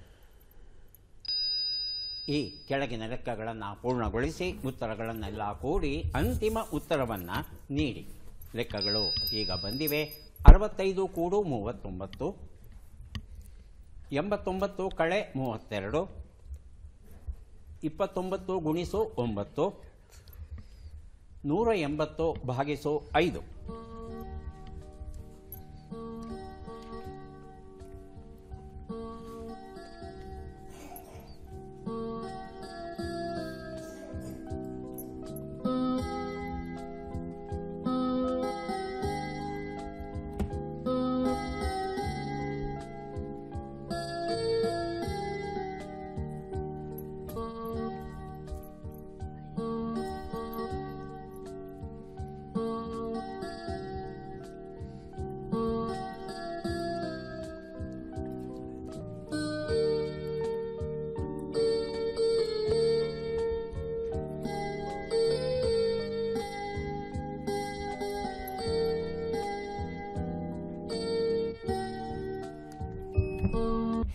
ಈ ಕೆಳಗಿನ ಲೆಕ್ಕಗಳನ್ನು ಪೂರ್ಣಗೊಳಿಸಿ ಉತ್ತರಗಳನ್ನೆಲ್ಲ ಕೂಡಿ ಅಂತಿಮ ಉತ್ತರವನ್ನು ನೀಡಿ ಲೆಕ್ಕಗಳು ಈಗ ಬಂದಿವೆ ಅರವತ್ತೈದು ಕೂಡು ಮೂವತ್ತೊಂಬತ್ತು ಎಂಬತ್ತೊಂಬತ್ತು ಕಳೆ ಮೂವತ್ತೆರಡು ಇಪ್ಪತ್ತೊಂಬತ್ತು ಗುಣಿಸು ಒಂಬತ್ತು ನೂರ ಎಂಬತ್ತು ಭಾಗಿಸು ಐದು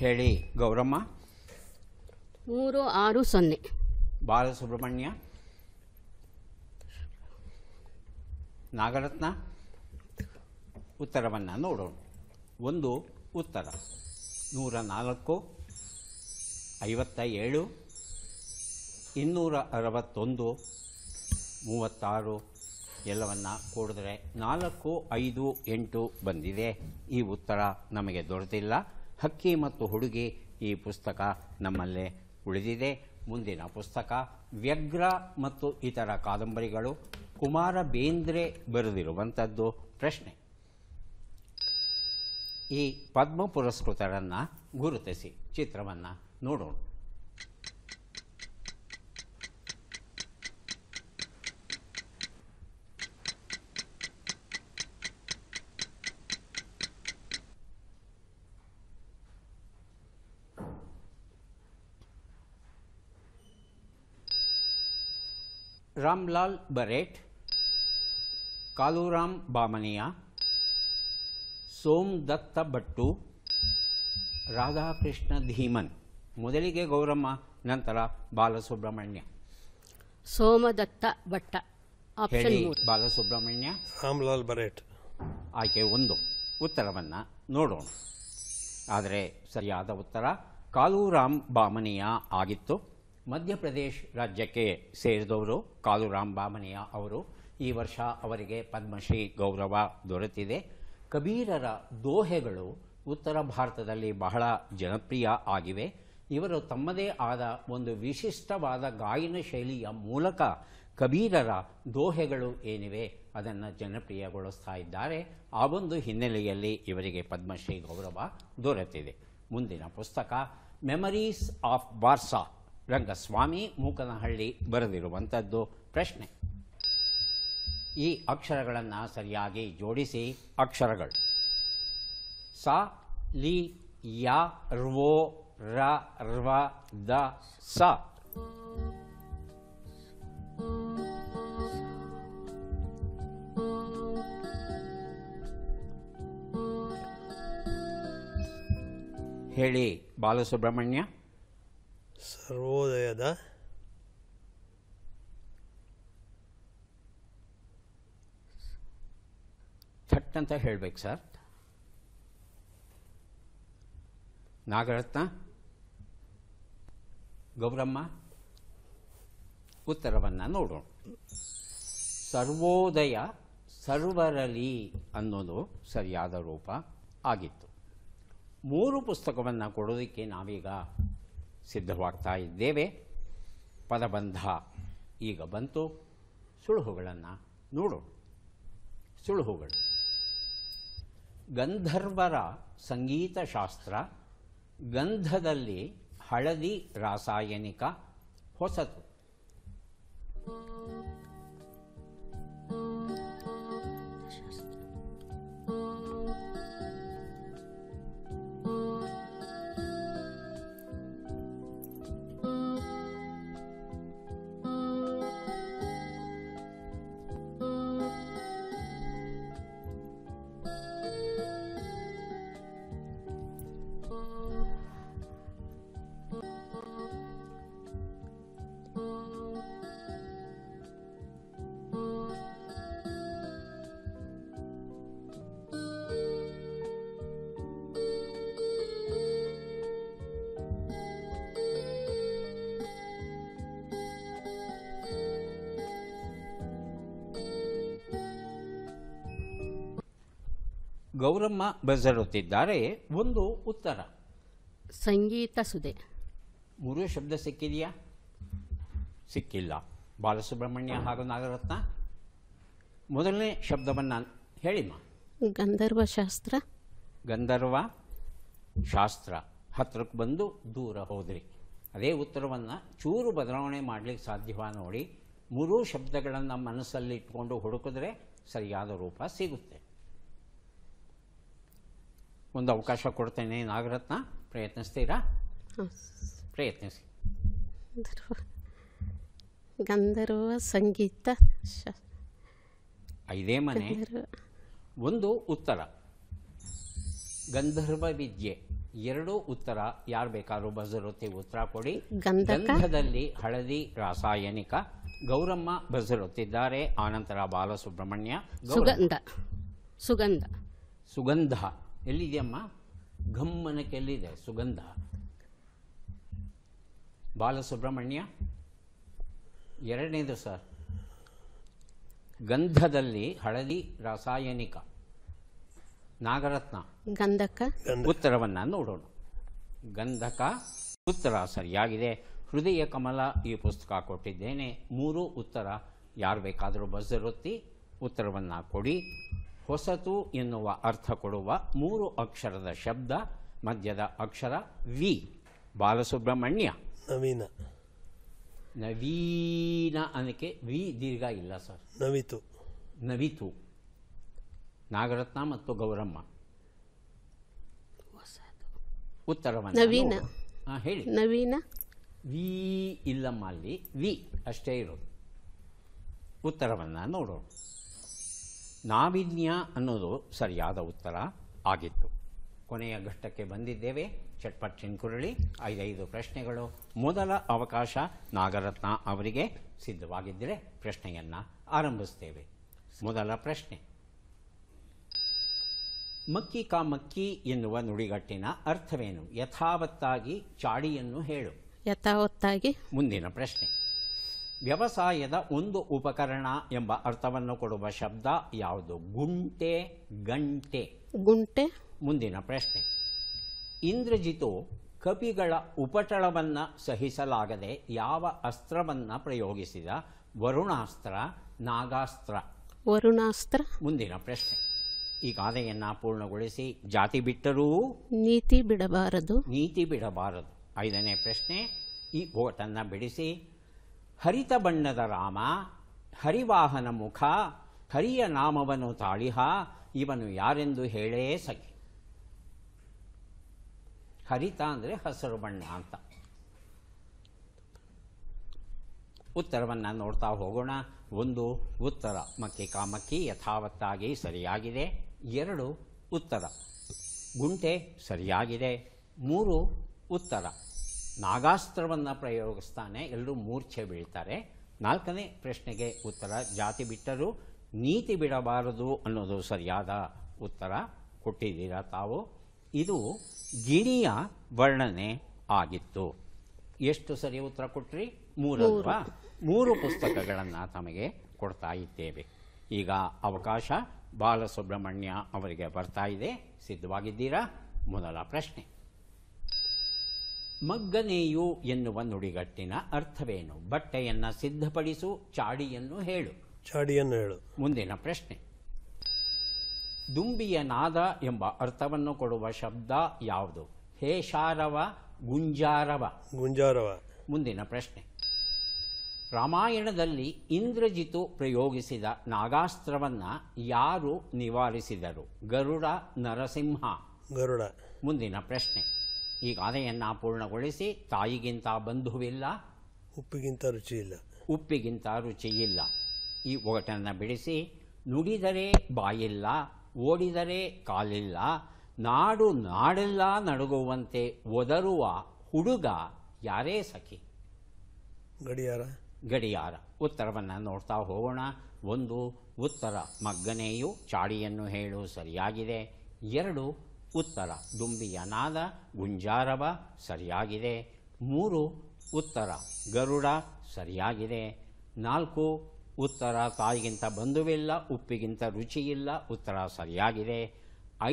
ಹೇಳಿ ಗೌರಮ್ಮ ಮೂರು ಆರು ಸೊನ್ನೆ ಬಾಲಸುಬ್ರಹ್ಮಣ್ಯ ನಾಗರತ್ನ ಉತ್ತರವನ್ನು ನೋಡೋಣ ಒಂದು ಉತ್ತರ ನೂರ ನಾಲ್ಕು ಐವತ್ತ ಏಳು ಇನ್ನೂರ ಅರವತ್ತೊಂದು ಮೂವತ್ತಾರು ಎಲ್ಲವನ್ನು ಕೂಡಿದ್ರೆ ನಾಲ್ಕು ಐದು ಎಂಟು ಬಂದಿದೆ ಈ ಉತ್ತರ ನಮಗೆ ದೊರೆತಿಲ್ಲ ಹಕ್ಕಿ ಮತ್ತು ಹುಡುಗಿ ಈ ಪುಸ್ತಕ ನಮ್ಮಲ್ಲೇ ಉಳಿದಿದೆ ಮುಂದಿನ ಪುಸ್ತಕ ವ್ಯಗ್ರ ಮತ್ತು ಇತರ ಕಾದಂಬರಿಗಳು ಕುಮಾರ ಬೇಂದ್ರೆ ಬರೆದಿರುವಂಥದ್ದು ಪ್ರಶ್ನೆ ಈ ಪದ್ಮ ಪುರಸ್ಕೃತರನ್ನು ಗುರುತಿಸಿ ಚಿತ್ರವನ್ನು ನೋಡೋಣ ರಾಮ್ಲಾಲ್ ಬರೇಟ್ ಕಾಲೂರಾಮ್ ಸೋಮ್ ದತ್ತ ಭಟ್ಟು ರಾಧಾಕೃಷ್ಣ ಧೀಮನ್ ಮೊದಲಿಗೆ ಗೌರಮ್ಮ ನಂತರ ಬಾಲಸುಬ್ರಹ್ಮಣ್ಯ ಸೋಮದತ್ತ ಭಟ್ಟ ಬಾಲಸುಬ್ರಹ್ಮಣ್ಯ ರಾಮ್ಲಾಲ್ ಬರೇಟ್ ಆಯ್ಕೆ ಒಂದು ಉತ್ತರವನ್ನು ನೋಡೋಣ ಆದರೆ ಸರಿಯಾದ ಉತ್ತರ ಕಾಲೂರಾಮ್ ಬಾಮನಿಯ ಆಗಿತ್ತು ಮಧ್ಯಪ್ರದೇಶ ರಾಜ್ಯಕ್ಕೆ ಸೇರಿದವರು ಕಾಲು ಬಾಮನಿಯ ಅವರು ಈ ವರ್ಷ ಅವರಿಗೆ ಪದ್ಮಶ್ರೀ ಗೌರವ ದೊರೆತಿದೆ ಕಬೀರರ ದೋಹೆಗಳು ಉತ್ತರ ಭಾರತದಲ್ಲಿ ಬಹಳ ಜನಪ್ರಿಯ ಆಗಿವೆ ಇವರು ತಮ್ಮದೇ ಆದ ಒಂದು ವಿಶಿಷ್ಟವಾದ ಗಾಯನ ಶೈಲಿಯ ಮೂಲಕ ಕಬೀರರ ದೋಹೆಗಳು ಏನಿವೆ ಅದನ್ನು ಜನಪ್ರಿಯಗೊಳಿಸ್ತಾ ಇದ್ದಾರೆ ಆ ಒಂದು ಹಿನ್ನೆಲೆಯಲ್ಲಿ ಇವರಿಗೆ ಪದ್ಮಶ್ರೀ ಗೌರವ ದೊರೆತಿದೆ ಮುಂದಿನ ಪುಸ್ತಕ ಮೆಮರೀಸ್ ಆಫ್ ಬಾರ್ಸಾ ರಂಗಸ್ವಾಮಿ ಮೂಕನಹಳ್ಳಿ ಬರೆದಿರುವಂಥದ್ದು ಪ್ರಶ್ನೆ ಈ ಅಕ್ಷರಗಳನ್ನು ಸರಿಯಾಗಿ ಜೋಡಿಸಿ ಅಕ್ಷರಗಳು ಸ ಲಿ ಯ ರ್ವೋ ರ ರ್ವ ದ ಸ ಹೇಳಿ ಬಾಲಸುಬ್ರಹ್ಮಣ್ಯ ಸರ್ವೋದಯದ ಥಟ್ ಅಂತ ಹೇಳಬೇಕು ಸರ್ ನಾಗರತ್ನ ಗೌರಮ್ಮ ಉತ್ತರವನ್ನು ನೋಡೋಣ ಸರ್ವೋದಯ ಸರ್ವರಲಿ ಅನ್ನೋದು ಸರಿಯಾದ ರೂಪ ಆಗಿತ್ತು ಮೂರು ಪುಸ್ತಕವನ್ನು ಕೊಡೋದಕ್ಕೆ ನಾವೀಗ ಸಿದ್ಧವಾಗ್ತಾ ಇದ್ದೇವೆ ಪದಬಂಧ ಈಗ ಬಂತು ಸುಳುಹುಗಳನ್ನು ನೋಡು ಸುಳುಹುಗಳು ಗಂಧರ್ವರ ಸಂಗೀತಶಾಸ್ತ್ರ ಗಂಧದಲ್ಲಿ ಹಳದಿ ರಾಸಾಯನಿಕ ಹೊಸತು ಗೌರಮ್ಮ ಬಜರುತ್ತಿದ್ದಾರೆ ಒಂದು ಉತ್ತರ ಸಂಗೀತ ಸುದೆ ಮೂರು ಶಬ್ದ ಸಿಕ್ಕಿದೆಯಾ ಸಿಕ್ಕಿಲ್ಲ ಬಾಲಸುಬ್ರಹ್ಮಣ್ಯ ಹಾಗೂ ನಾಗರತ್ನ ಮೊದಲನೇ ಶಬ್ದವನ್ನು ಹೇಳಿಮ್ಮ ಗಂಧರ್ವ ಶಾಸ್ತ್ರ ಗಂಧರ್ವ ಶಾಸ್ತ್ರ ಹತ್ತಿರಕ್ಕೆ ಬಂದು ದೂರ ಹೋದ್ರಿ ಅದೇ ಉತ್ತರವನ್ನು ಚೂರು ಬದಲಾವಣೆ ಮಾಡಲಿಕ್ಕೆ ಸಾಧ್ಯವ ನೋಡಿ ಮೂರೂ ಶಬ್ದಗಳನ್ನು ಮನಸ್ಸಲ್ಲಿ ಇಟ್ಕೊಂಡು ಹುಡುಕಿದ್ರೆ ಸರಿಯಾದ ರೂಪ ಸಿಗುತ್ತೆ ಒಂದು ಅವಕಾಶ ಕೊಡ್ತೇನೆ ನಾಗರತ್ನ ಪ್ರಯತ್ನಿಸ್ತೀರಾ ಪ್ರಯತ್ನಿಸಿ ಗಂಧರ್ವ ಸಂಗೀತ ಐದೇ ಮನೆ ಒಂದು ಉತ್ತರ ಗಂಧರ್ವ ವಿದ್ಯೆ ಎರಡು ಉತ್ತರ ಯಾರು ಬೇಕಾದ್ರೂ ಬಸರುತ್ತೆ ಉತ್ತರ ಕೊಡಿ ಗಂಧದಲ್ಲಿ ಹಳದಿ ರಾಸಾಯನಿಕ ಗೌರಮ್ಮ ಬಜರುತ್ತಿದ್ದಾರೆ ಆನಂತರ ಬಾಲಸುಬ್ರಹ್ಮಣ್ಯ ಸುಗಂಧ ಸುಗಂಧ ಸುಗಂಧ ಎಲ್ಲಿದೆಯಮ್ಮ ಘಮ್ಮನಕ್ಕೆ ಎಲ್ಲಿದೆ ಸುಗಂಧ ಬಾಲಸುಬ್ರಹ್ಮಣ್ಯ ಎರಡನೇದು ಸರ್ ಗಂಧದಲ್ಲಿ ಹಳದಿ ರಾಸಾಯನಿಕ ನಾಗರತ್ನ ಗಂಧಕ ಉತ್ತರವನ್ನು ನೋಡೋಣ ಗಂಧಕ ಉತ್ತರ ಸರಿಯಾಗಿದೆ ಹೃದಯ ಕಮಲ ಈ ಪುಸ್ತಕ ಕೊಟ್ಟಿದ್ದೇನೆ ಮೂರು ಉತ್ತರ ಯಾರು ಬೇಕಾದರೂ ಬಸ್ ಉತ್ತರವನ್ನು ಕೊಡಿ ಹೊಸತು ಎನ್ನುವ ಅರ್ಥ ಕೊಡುವ ಮೂರು ಅಕ್ಷರದ ಶಬ್ದ ಮಧ್ಯದ ಅಕ್ಷರ ವಿ ಬಾಲಸುಬ್ರಹ್ಮಣ್ಯ ನವೀನ ನವೀನ ಅನಕ್ಕೆ ವಿ ದೀರ್ಘ ಇಲ್ಲ ಸರ್ ನವಿತು ನವಿತು ನಾಗರತ್ನ ಮತ್ತು ಗೌರಮ್ಮ ಉತ್ತರವನ್ನು ನವೀನ ಹೇಳಿ ನವೀನ ವಿ ಇಲ್ಲಮ್ಮ ಅಲ್ಲಿ ವಿ ಅಷ್ಟೇ ಇರೋದು ಉತ್ತರವನ್ನು ನೋಡೋಣ ನಾವಿನ್ಯ ಅನ್ನೋದು ಸರಿಯಾದ ಉತ್ತರ ಆಗಿತ್ತು ಕೊನೆಯ ಘಟ್ಟಕ್ಕೆ ಬಂದಿದ್ದೇವೆ ಚಟ್ಪಟ್ ಚಿನ್ಕುರಳಿ ಐದೈದು ಪ್ರಶ್ನೆಗಳು ಮೊದಲ ಅವಕಾಶ ನಾಗರತ್ನ ಅವರಿಗೆ ಸಿದ್ಧವಾಗಿದ್ದರೆ ಪ್ರಶ್ನೆಯನ್ನು ಆರಂಭಿಸ್ತೇವೆ ಮೊದಲ ಪ್ರಶ್ನೆ ಮಕ್ಕಿ ಕಾ ಮಕ್ಕಿ ಎನ್ನುವ ನುಡಿಗಟ್ಟಿನ ಅರ್ಥವೇನು ಯಥಾವತ್ತಾಗಿ ಚಾಡಿಯನ್ನು ಹೇಳು ಯಥಾವತ್ತಾಗಿ ಮುಂದಿನ ಪ್ರಶ್ನೆ ವ್ಯವಸಾಯದ ಒಂದು ಉಪಕರಣ ಎಂಬ ಅರ್ಥವನ್ನು ಕೊಡುವ ಶಬ್ದ ಯಾವುದು ಗುಂಟೆ ಗಂಟೆ ಗುಂಟೆ ಮುಂದಿನ ಪ್ರಶ್ನೆ ಇಂದ್ರಜಿತು ಕಪಿಗಳ ಉಪಟಳವನ್ನು ಸಹಿಸಲಾಗದೆ ಯಾವ ಅಸ್ತ್ರವನ್ನು ಪ್ರಯೋಗಿಸಿದ ವರುಣಾಸ್ತ್ರ ನಾಗಾಸ್ತ್ರ ವರುಣಾಸ್ತ್ರ ಮುಂದಿನ ಪ್ರಶ್ನೆ ಈ ಗಾದೆಯನ್ನು ಪೂರ್ಣಗೊಳಿಸಿ ಜಾತಿ ಬಿಟ್ಟರೂ ನೀತಿ ಬಿಡಬಾರದು ನೀತಿ ಬಿಡಬಾರದು ಐದನೇ ಪ್ರಶ್ನೆ ಈ ಓಟನ್ನು ಬಿಡಿಸಿ ಹರಿತ ಬಣ್ಣದ ರಾಮ ಹರಿವಾಹನ ಮುಖ ಹರಿಯ ನಾಮವನ್ನು ತಾಳಿಹ ಇವನು ಯಾರೆಂದು ಹೇಳೇ ಸಖಿ ಹರಿತ ಅಂದರೆ ಹಸಿರು ಬಣ್ಣ ಅಂತ ಉತ್ತರವನ್ನು ನೋಡ್ತಾ ಹೋಗೋಣ ಒಂದು ಉತ್ತರ ಮಕ್ಕಿ ಕಾಮಕ್ಕಿ ಯಥಾವತ್ತಾಗಿ ಸರಿಯಾಗಿದೆ ಎರಡು ಉತ್ತರ ಗುಂಟೆ ಸರಿಯಾಗಿದೆ ಮೂರು ಉತ್ತರ ನಾಗಾಸ್ತ್ರವನ್ನು ಪ್ರಯೋಗಿಸ್ತಾನೆ ಎಲ್ಲರೂ ಮೂರ್ಛೆ ಬೀಳ್ತಾರೆ ನಾಲ್ಕನೇ ಪ್ರಶ್ನೆಗೆ ಉತ್ತರ ಜಾತಿ ಬಿಟ್ಟರೂ ನೀತಿ ಬಿಡಬಾರದು ಅನ್ನೋದು ಸರಿಯಾದ ಉತ್ತರ ಕೊಟ್ಟಿದ್ದೀರಾ ತಾವು ಇದು ಗಿಣಿಯ ವರ್ಣನೆ ಆಗಿತ್ತು ಎಷ್ಟು ಸರಿ ಉತ್ತರ ಕೊಟ್ರಿ ಮೂರು ಮೂರು ಪುಸ್ತಕಗಳನ್ನು ತಮಗೆ ಕೊಡ್ತಾ ಇದ್ದೇವೆ ಈಗ ಅವಕಾಶ ಬಾಲಸುಬ್ರಹ್ಮಣ್ಯ ಅವರಿಗೆ ಬರ್ತಾ ಇದೆ ಸಿದ್ಧವಾಗಿದ್ದೀರಾ ಮೊದಲ ಪ್ರಶ್ನೆ ಮಗ್ಗನೆಯು ಎನ್ನುವ ನುಡಿಗಟ್ಟಿನ ಅರ್ಥವೇನು ಬಟ್ಟೆಯನ್ನು ಸಿದ್ಧಪಡಿಸು ಚಾಡಿಯನ್ನು ಹೇಳು ಚಾಡಿಯನ್ನು ಹೇಳು ಮುಂದಿನ ಪ್ರಶ್ನೆ ದುಂಬಿಯ ನಾದ ಎಂಬ ಅರ್ಥವನ್ನು ಕೊಡುವ ಶಬ್ದ ಯಾವುದು ಹೇಷಾರವ ಗುಂಜಾರವ ಗುಂಜಾರವ ಮುಂದಿನ ಪ್ರಶ್ನೆ ರಾಮಾಯಣದಲ್ಲಿ ಇಂದ್ರಜಿತು ಪ್ರಯೋಗಿಸಿದ ನಾಗಾಸ್ತ್ರವನ್ನು ಯಾರು ನಿವಾರಿಸಿದರು ಗರುಡ ನರಸಿಂಹ ಗರುಡ ಮುಂದಿನ ಪ್ರಶ್ನೆ ಈ ಗಾದೆಯನ್ನು ಪೂರ್ಣಗೊಳಿಸಿ ತಾಯಿಗಿಂತ ಬಂಧುವಿಲ್ಲ ಉಪ್ಪಿಗಿಂತ ರುಚಿ ಇಲ್ಲ ಉಪ್ಪಿಗಿಂತ ರುಚಿಯಿಲ್ಲ ಈ ಒಗಟನ್ನು ಬಿಡಿಸಿ ನುಡಿದರೆ ಬಾಯಿಲ್ಲ ಓಡಿದರೆ ಕಾಲಿಲ್ಲ ನಾಡು ನಾಡಿಲ್ಲ ನಡುಗುವಂತೆ ಒದರುವ ಹುಡುಗ ಯಾರೇ ಸಖಿ ಗಡಿಯಾರ ಗಡಿಯಾರ ಉತ್ತರವನ್ನು ನೋಡ್ತಾ ಹೋಗೋಣ ಒಂದು ಉತ್ತರ ಮಗ್ಗನೆಯು ಚಾಡಿಯನ್ನು ಹೇಳು ಸರಿಯಾಗಿದೆ ಎರಡು ಉತ್ತರ ದುಂಬಿಯನಾದ ಗುಂಜಾರವ ಸರಿಯಾಗಿದೆ ಮೂರು ಉತ್ತರ ಗರುಡ ಸರಿಯಾಗಿದೆ ನಾಲ್ಕು ಉತ್ತರ ತಾಯಿಗಿಂತ ಬಂಧುವಿಲ್ಲ ಉಪ್ಪಿಗಿಂತ ರುಚಿಯಿಲ್ಲ ಉತ್ತರ ಸರಿಯಾಗಿದೆ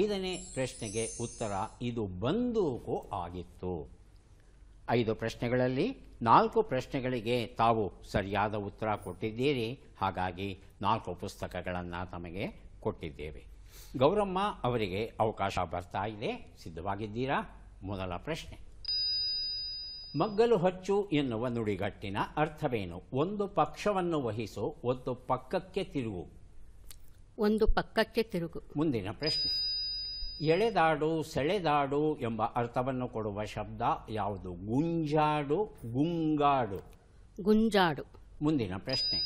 ಐದನೇ ಪ್ರಶ್ನೆಗೆ ಉತ್ತರ ಇದು ಬಂದೂಕು ಆಗಿತ್ತು ಐದು ಪ್ರಶ್ನೆಗಳಲ್ಲಿ ನಾಲ್ಕು ಪ್ರಶ್ನೆಗಳಿಗೆ ತಾವು ಸರಿಯಾದ ಉತ್ತರ ಕೊಟ್ಟಿದ್ದೀರಿ ಹಾಗಾಗಿ ನಾಲ್ಕು ಪುಸ್ತಕಗಳನ್ನು ತಮಗೆ ಕೊಟ್ಟಿದ್ದೇವೆ ಗೌರಮ್ಮ ಅವರಿಗೆ ಅವಕಾಶ ಬರ್ತಾ ಇದೆ ಸಿದ್ಧವಾಗಿದ್ದೀರಾ ಮೊದಲ ಪ್ರಶ್ನೆ ಮಗ್ಗಲು ಹಚ್ಚು ಎನ್ನುವ ನುಡಿಗಟ್ಟಿನ ಅರ್ಥವೇನು ಒಂದು ಪಕ್ಷವನ್ನು ವಹಿಸು ಒಂದು ಪಕ್ಕಕ್ಕೆ ತಿರುಗು ಒಂದು ಪಕ್ಕಕ್ಕೆ ತಿರುಗು ಮುಂದಿನ ಪ್ರಶ್ನೆ ಎಳೆದಾಡು ಸೆಳೆದಾಡು ಎಂಬ ಅರ್ಥವನ್ನು ಕೊಡುವ ಶಬ್ದ ಯಾವುದು ಗುಂಜಾಡು ಗುಂಗಾಡು ಗುಂಜಾಡು ಮುಂದಿನ ಪ್ರಶ್ನೆ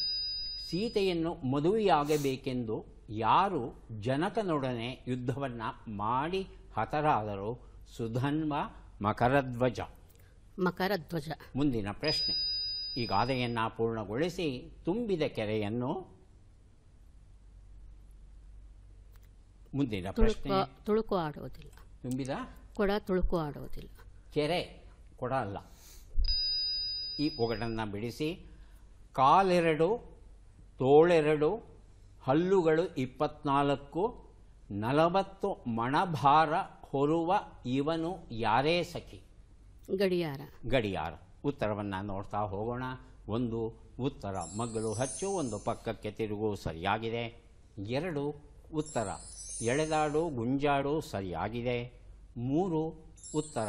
ಸೀತೆಯನ್ನು ಮದುವೆಯಾಗಬೇಕೆಂದು ಯಾರು ಜನಕನೊಡನೆ ಯುದ್ಧವನ್ನು ಮಾಡಿ ಹತರಾದರು ಸುಧನ್ವ ಮಕರಧ್ವಜ ಮಕರಧ್ವಜ ಮುಂದಿನ ಪ್ರಶ್ನೆ ಈ ಗಾದೆಯನ್ನು ಪೂರ್ಣಗೊಳಿಸಿ ತುಂಬಿದ ಕೆರೆಯನ್ನು ಮುಂದಿನ ಪ್ರಶ್ನೆ ತುಳುಕು ಆಡುವುದಿಲ್ಲ ತುಂಬಿದ ಕೊಡ ತುಳುಕು ಆಡುವುದಿಲ್ಲ ಕೆರೆ ಕೊಡ ಅಲ್ಲ ಈ ಒಗಡನ್ನು ಬಿಡಿಸಿ ಕಾಲೆರಡು ತೋಳೆರಡು ಹಲ್ಲುಗಳು ಇಪ್ಪತ್ನಾಲ್ಕು ನಲವತ್ತು ಮಣಭಾರ ಹೊರುವ ಇವನು ಯಾರೇ ಸಖಿ ಗಡಿಯಾರ ಗಡಿಯಾರ ಉತ್ತರವನ್ನು ನೋಡ್ತಾ ಹೋಗೋಣ ಒಂದು ಉತ್ತರ ಮಗಳು ಹಚ್ಚು ಒಂದು ಪಕ್ಕಕ್ಕೆ ತಿರುಗು ಸರಿಯಾಗಿದೆ ಎರಡು ಉತ್ತರ ಎಳೆದಾಡು ಗುಂಜಾಡು ಸರಿಯಾಗಿದೆ ಮೂರು ಉತ್ತರ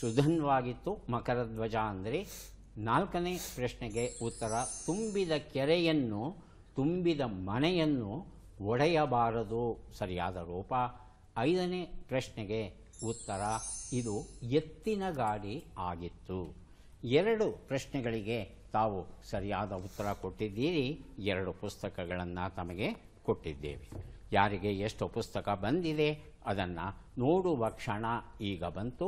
ಸುಧನ್ವಾಗಿತ್ತು ಮಕರಧ್ವಜ ಅಂದರೆ ನಾಲ್ಕನೇ ಪ್ರಶ್ನೆಗೆ ಉತ್ತರ ತುಂಬಿದ ಕೆರೆಯನ್ನು ತುಂಬಿದ ಮನೆಯನ್ನು ಒಡೆಯಬಾರದು ಸರಿಯಾದ ರೂಪ ಐದನೇ ಪ್ರಶ್ನೆಗೆ ಉತ್ತರ ಇದು ಎತ್ತಿನ ಗಾಡಿ ಆಗಿತ್ತು ಎರಡು ಪ್ರಶ್ನೆಗಳಿಗೆ ತಾವು ಸರಿಯಾದ ಉತ್ತರ ಕೊಟ್ಟಿದ್ದೀರಿ ಎರಡು ಪುಸ್ತಕಗಳನ್ನು ತಮಗೆ ಕೊಟ್ಟಿದ್ದೇವೆ ಯಾರಿಗೆ ಎಷ್ಟು ಪುಸ್ತಕ ಬಂದಿದೆ ಅದನ್ನು ನೋಡುವ ಕ್ಷಣ ಈಗ ಬಂತು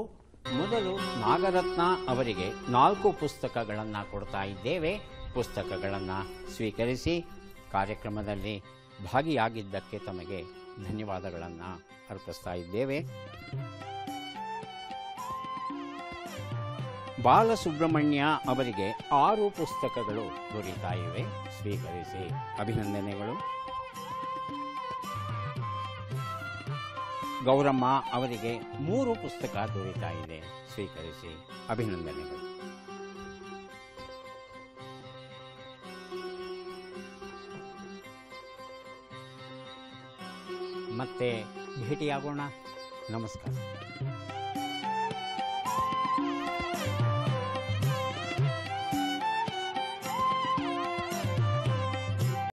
ಮೊದಲು ನಾಗರತ್ನ ಅವರಿಗೆ ನಾಲ್ಕು ಪುಸ್ತಕಗಳನ್ನು ಕೊಡ್ತಾ ಇದ್ದೇವೆ ಪುಸ್ತಕಗಳನ್ನು ಸ್ವೀಕರಿಸಿ ಕಾರ್ಯಕ್ರಮದಲ್ಲಿ ಭಾಗಿಯಾಗಿದ್ದಕ್ಕೆ ತಮಗೆ ಧನ್ಯವಾದಗಳನ್ನು ಅರ್ಪಿಸ್ತಾ ಇದ್ದೇವೆ ಬಾಲಸುಬ್ರಹ್ಮಣ್ಯ ಅವರಿಗೆ ಆರು ಪುಸ್ತಕಗಳು ದೊರೀತಾ ಇವೆ ಸ್ವೀಕರಿಸಿ ಅಭಿನಂದನೆಗಳು ಗೌರಮ್ಮ ಅವರಿಗೆ ಮೂರು ಪುಸ್ತಕ ದೊರೀತಾ ಇದೆ ಸ್ವೀಕರಿಸಿ ಅಭಿನಂದನೆಗಳು ते भेटिया नमस्कार